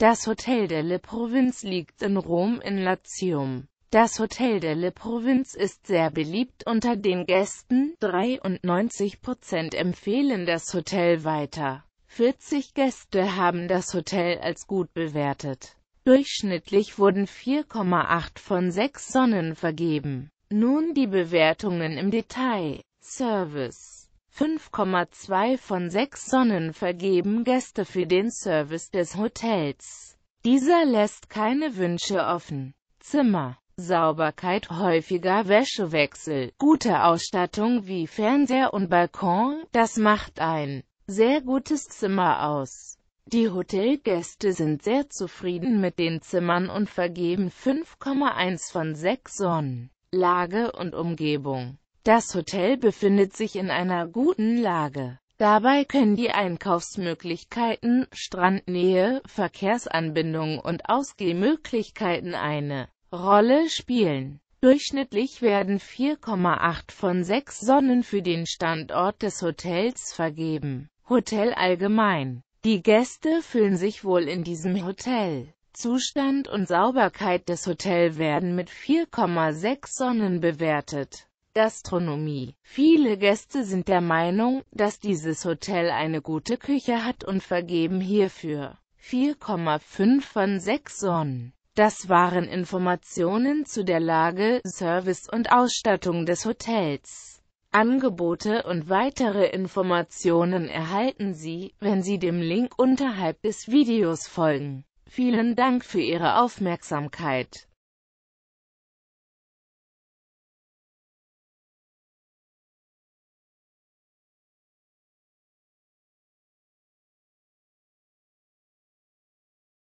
Das Hotel delle Provinz liegt in Rom in Latium. Das Hotel delle Provinz ist sehr beliebt unter den Gästen, 93% empfehlen das Hotel weiter. 40 Gäste haben das Hotel als gut bewertet. Durchschnittlich wurden 4,8 von 6 Sonnen vergeben. Nun die Bewertungen im Detail. Service 5,2 von 6 Sonnen vergeben Gäste für den Service des Hotels. Dieser lässt keine Wünsche offen. Zimmer, Sauberkeit, häufiger Wäschewechsel, gute Ausstattung wie Fernseher und Balkon, das macht ein sehr gutes Zimmer aus. Die Hotelgäste sind sehr zufrieden mit den Zimmern und vergeben 5,1 von 6 Sonnen. Lage und Umgebung das Hotel befindet sich in einer guten Lage. Dabei können die Einkaufsmöglichkeiten, Strandnähe, Verkehrsanbindungen und Ausgehmöglichkeiten eine Rolle spielen. Durchschnittlich werden 4,8 von 6 Sonnen für den Standort des Hotels vergeben. Hotel allgemein. Die Gäste fühlen sich wohl in diesem Hotel. Zustand und Sauberkeit des Hotels werden mit 4,6 Sonnen bewertet. Gastronomie. Viele Gäste sind der Meinung, dass dieses Hotel eine gute Küche hat und vergeben hierfür 4,5 von 6 Sonnen. Das waren Informationen zu der Lage, Service und Ausstattung des Hotels. Angebote und weitere Informationen erhalten Sie, wenn Sie dem Link unterhalb des Videos folgen. Vielen Dank für Ihre Aufmerksamkeit.